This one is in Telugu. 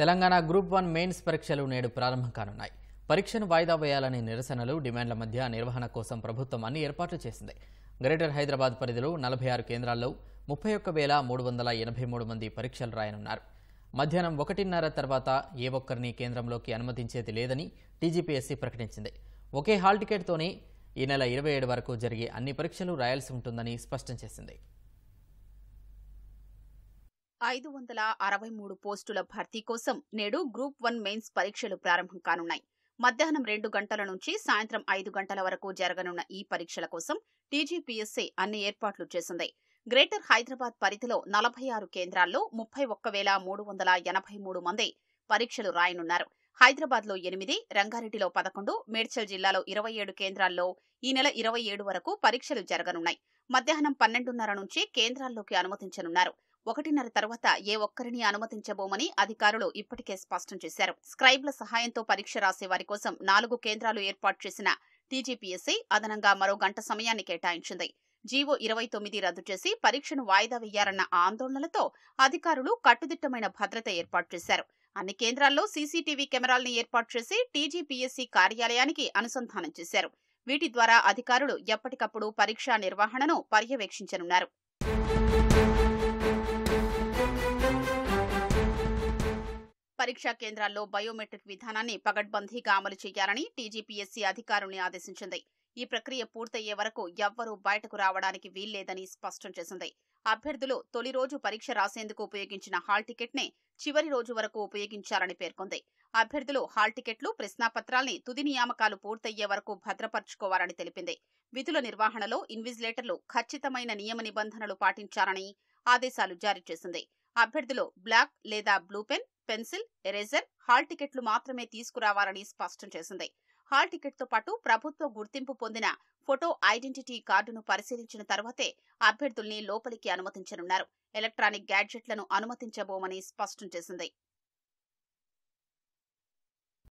తెలంగాణ గ్రూప్ వన్ మెయిన్స్ పరీక్షలు నేడు ప్రారంభం కానున్నాయి పరీక్షను వాయిదా వేయాలని నిరసనలు డిమాండ్ల మధ్య నిర్వహణ కోసం ప్రభుత్వం అన్ని ఏర్పాట్లు చేసింది గ్రేటర్ హైదరాబాద్ పరిధిలో నలభై ఆరు కేంద్రాల్లో ముప్పై ఒక్క వేల మూడు వందల ఎనభై మూడు మంది పరీక్షలు రాయనున్నారు మధ్యాహ్నం ఒకటిన్నర తర్వాత ఏ ఒక్కరిని కేంద్రంలోకి అనుమతించేది లేదని టీజీపీఎస్సీ ప్రకటించింది ఒకే హాల్ టికెట్తోనే ఈ నెల ఇరవై ఏడు వరకు జరిగే అన్ని పరీక్షలు రాయాల్సి ఉంటుందని స్పష్టం చేసింది ఐదు వందల అరవై మూడు పోస్టుల భర్తీ కోసం నేడు గ్రూప్ వన్ మెయిన్స్ పరీక్షలు ప్రారంభం కానున్నాయి మధ్యాహ్నం రెండు గంటల నుంచి సాయంత్రం ఐదు గంటల వరకు జరగనున్న ఈ పరీక్షల కోసం టీజీపీఎస్సీ అన్ని ఏర్పాట్లు చేసింది గ్రేటర్ హైదరాబాద్ పరిధిలో నలభై ఆరు కేంద్రాల్లో ముప్పై ఒక్క వేల మూడు వందల ఎనభై మూడు మంది పరీక్షలు రాయనున్నారు హైదరాబాద్లో ఎనిమిది రంగారెడ్డిలో పదకొండు మేడ్చల్ జిల్లాలో ఇరవై ఏడు కేంద్రాల్లో ఈ నెల ఇరవై ఏడు వరకు పరీక్షలు జరగనున్నాయి మధ్యాహ్నం పన్నెండున్నర నుంచి కేంద్రాల్లోకి అనుమతించనున్నారు ఒకటిన్నర తర్వాత ఏ ఒక్కరిని అనుమతించబోమని అధికారులు ఇప్పటికే స్పష్టం చేశారు స్క్రైబ్ల సహాయంతో పరీక్ష రాసే వారి కోసం నాలుగు కేంద్రాలు ఏర్పాటు చేసిన టీజీపీఎస్సీ అదనంగా మరో గంట సమయాన్ని కేటాయించింది జీవో ఇరవై తొమ్మిది రద్దు చేసి పరీక్షను వాయిదా వేయాలన్న ఆందోళనలతో అధికారులు కట్టుదిట్టమైన భద్రత ఏర్పాటు చేశారు అన్ని కేంద్రాల్లో సీసీటీవీ కెమెరాల్ని ఏర్పాటు చేసి టీజీపీఎస్సీ కార్యాలయానికి అనుసంధానం చేశారు వీటి ద్వారా అధికారులు ఎప్పటికప్పుడు పరీక్షా నిర్వహణను పర్యవేక్షించనున్నారు పరీక్షా కేంద్రాల్లో బయోమెట్రిక్ విధానాన్ని పగడ్బందీగా అమలు చేయాలని టీజీపీఎస్సీ అధికారుల్ని ఆదేశించింది ఈ ప్రక్రియ పూర్తయ్యే వరకు ఎవ్వరూ బయటకు రావడానికి వీల్లేదని స్పష్టం చేసింది అభ్యర్థులు తొలి రోజు పరీక్ష రాసేందుకు ఉపయోగించిన హాల్ టికెట్నే చివరి రోజు వరకు ఉపయోగించాలని పేర్కొంది అభ్యర్థులు హాల్ టికెట్లు ప్రశ్నాపత్రాల్ని తుది నియామకాలు పూర్తయ్యే వరకు భద్రపరుచుకోవాలని తెలిపింది విధుల నిర్వహణలో ఇన్విజిలేటర్లు ఖచ్చితమైన నియమ నిబంధనలు పాటించాలని ఆదేశాలు జారీ చేసింది అభ్యర్థులు బ్లాక్ లేదా blue pen pencil eraser hall టికెట్లు మాత్రమే తీసుకురావాలని స్పష్టం చేసింది హాల్ టికెట్తో పాటు ప్రభుత్వ గుర్తింపు పొందిన ఫోటో ఐడెంటిటీ కార్డును పరిశీలించిన తర్వాతే అభ్యర్థుల్ని లోపలికి అనుమతించనున్నారు ఎలక్ట్రానిక్ గ్యాడ్జెట్లను అనుమతించబోమని స్పష్టం చేసింది